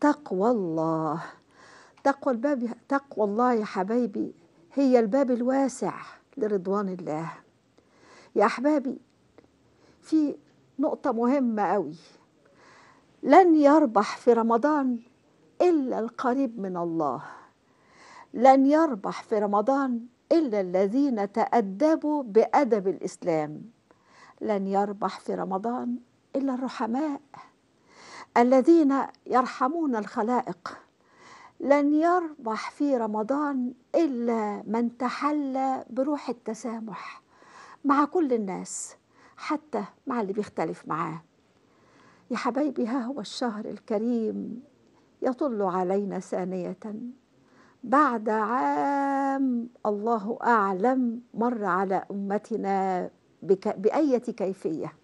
تقوى الله تقوى الباب تقوى الله يا حبايبي هي الباب الواسع لرضوان الله يا احبابي في نقطة مهمة قوي لن يربح في رمضان إلا القريب من الله لن يربح في رمضان إلا الذين تأدبوا بأدب الإسلام لن يربح في رمضان إلا الرحماء الذين يرحمون الخلائق لن يربح في رمضان إلا من تحلى بروح التسامح مع كل الناس حتى مع اللي بيختلف معاه يا حبايبي ها هو الشهر الكريم يطل علينا ثانية بعد عام الله أعلم مر على أمتنا بأية كيفية